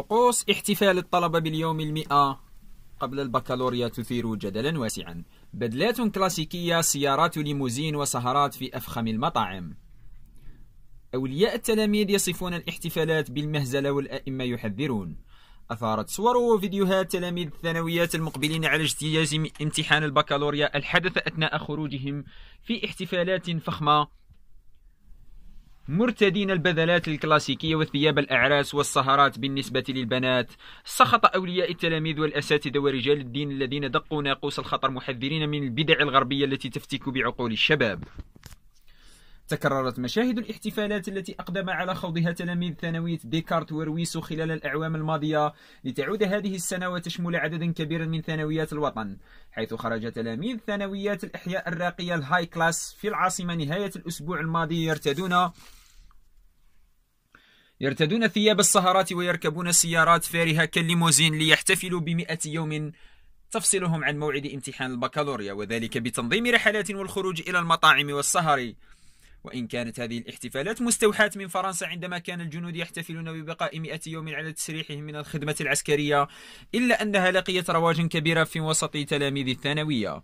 طقوس احتفال الطلبة باليوم المئة قبل البكالوريا تثير جدلا واسعا بدلات كلاسيكية سيارات ليموزين وسهرات في أفخم المطاعم أولياء التلاميذ يصفون الاحتفالات بالمهزلة والأئمة يحذرون أثارت صور وفيديوهات تلاميذ الثانويات المقبلين على اجتياز امتحان البكالوريا الحدث أثناء خروجهم في احتفالات فخمة مرتدين البذلات الكلاسيكية وثياب الأعراس والسهرات بالنسبة للبنات سخط أولياء التلاميذ والأساتذة ورجال الدين الذين دقوا ناقوس الخطر محذرين من البدع الغربية التي تفتك بعقول الشباب تكررت مشاهد الاحتفالات التي أقدم على خوضها تلاميذ ثانوية ديكارت ورويسو خلال الأعوام الماضية لتعود هذه السنة وتشمل عددا كبيرا من ثانويات الوطن حيث خرج تلاميذ ثانويات الأحياء الراقية الهاي كلاس في العاصمة نهاية الأسبوع الماضي يرتدون يرتدون ثياب السهرات ويركبون سيارات فارهة كالليموزين ليحتفلوا بمئة يوم تفصلهم عن موعد امتحان البكالوريا وذلك بتنظيم رحلات والخروج إلى المطاعم والسهر وإن كانت هذه الاحتفالات مستوحاة من فرنسا عندما كان الجنود يحتفلون ببقاء 100 يوم على تسريحهم من الخدمة العسكرية إلا أنها لقيت رواجا كبيرا في وسط تلاميذ الثانوية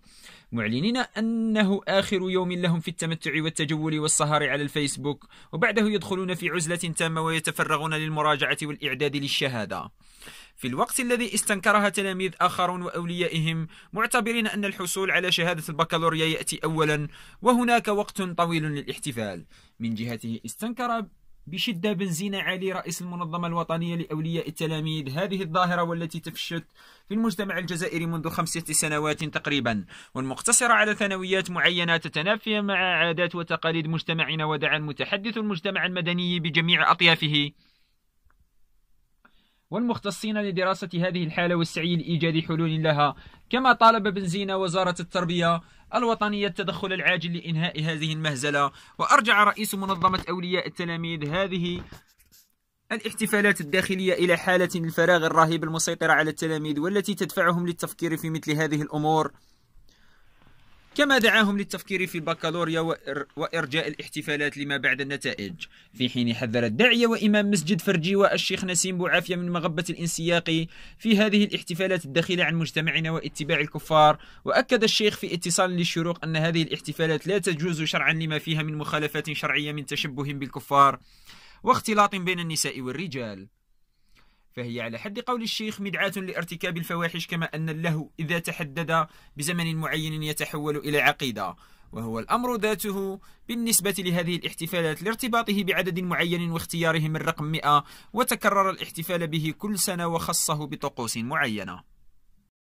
معلنين أنه آخر يوم لهم في التمتع والتجول والسهر على الفيسبوك وبعده يدخلون في عزلة تامة ويتفرغون للمراجعة والإعداد للشهادة في الوقت الذي استنكرها تلاميذ آخرون وأوليائهم معتبرين أن الحصول على شهادة البكالوريا يأتي أولا وهناك وقت طويل للاحتفال من جهته استنكر بشدة بنزين علي رئيس المنظمة الوطنية لأولياء التلاميذ هذه الظاهرة والتي تفشت في المجتمع الجزائري منذ خمسة سنوات تقريبا والمقتصرة على ثانويات معينة تتنافي مع عادات وتقاليد مجتمعنا ودعا المتحدث المجتمع المدني بجميع أطيافه والمختصين لدراسة هذه الحالة والسعي لإيجاد حلول لها كما طالب بنزينا وزارة التربية الوطنية التدخل العاجل لإنهاء هذه المهزلة وأرجع رئيس منظمة أولياء التلاميذ هذه الاحتفالات الداخلية إلى حالة الفراغ الرهيب المسيطرة على التلاميذ والتي تدفعهم للتفكير في مثل هذه الأمور كما دعاهم للتفكير في البكالوريا وإرجاء الاحتفالات لما بعد النتائج في حين حذر الداعية وإمام مسجد فرجيوة الشيخ نسيم بوعافية من مغبة الانسياق في هذه الاحتفالات الدخيلة عن مجتمعنا واتباع الكفار وأكد الشيخ في اتصال للشروق أن هذه الاحتفالات لا تجوز شرعا لما فيها من مخالفات شرعية من تشبه بالكفار واختلاط بين النساء والرجال فهي على حد قول الشيخ مدعاة لارتكاب الفواحش كما أن اللهو إذا تحدد بزمن معين يتحول إلى عقيدة وهو الأمر ذاته بالنسبة لهذه الاحتفالات لارتباطه بعدد معين واختياره من رقم 100 وتكرر الاحتفال به كل سنة وخصه بطقوس معينة